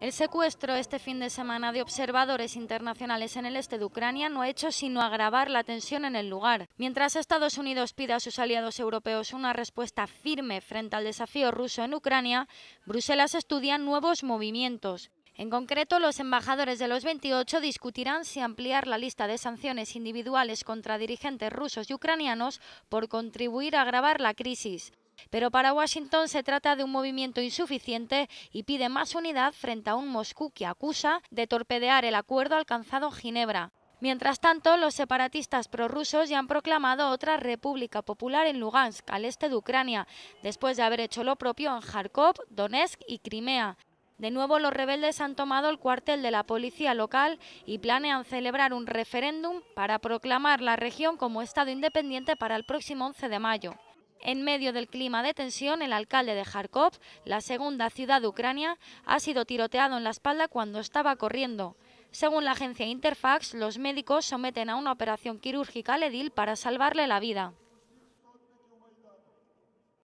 El secuestro este fin de semana de observadores internacionales en el este de Ucrania no ha hecho sino agravar la tensión en el lugar. Mientras Estados Unidos pide a sus aliados europeos una respuesta firme frente al desafío ruso en Ucrania, Bruselas estudia nuevos movimientos. En concreto, los embajadores de los 28 discutirán si ampliar la lista de sanciones individuales contra dirigentes rusos y ucranianos por contribuir a agravar la crisis. Pero para Washington se trata de un movimiento insuficiente y pide más unidad frente a un Moscú que acusa de torpedear el acuerdo alcanzado en Ginebra. Mientras tanto, los separatistas prorrusos ya han proclamado otra república popular en Lugansk, al este de Ucrania, después de haber hecho lo propio en Kharkov, Donetsk y Crimea. De nuevo, los rebeldes han tomado el cuartel de la policía local y planean celebrar un referéndum para proclamar la región como Estado independiente para el próximo 11 de mayo. En medio del clima de tensión, el alcalde de Kharkov, la segunda ciudad de Ucrania, ha sido tiroteado en la espalda cuando estaba corriendo. Según la agencia Interfax, los médicos someten a una operación quirúrgica al edil para salvarle la vida.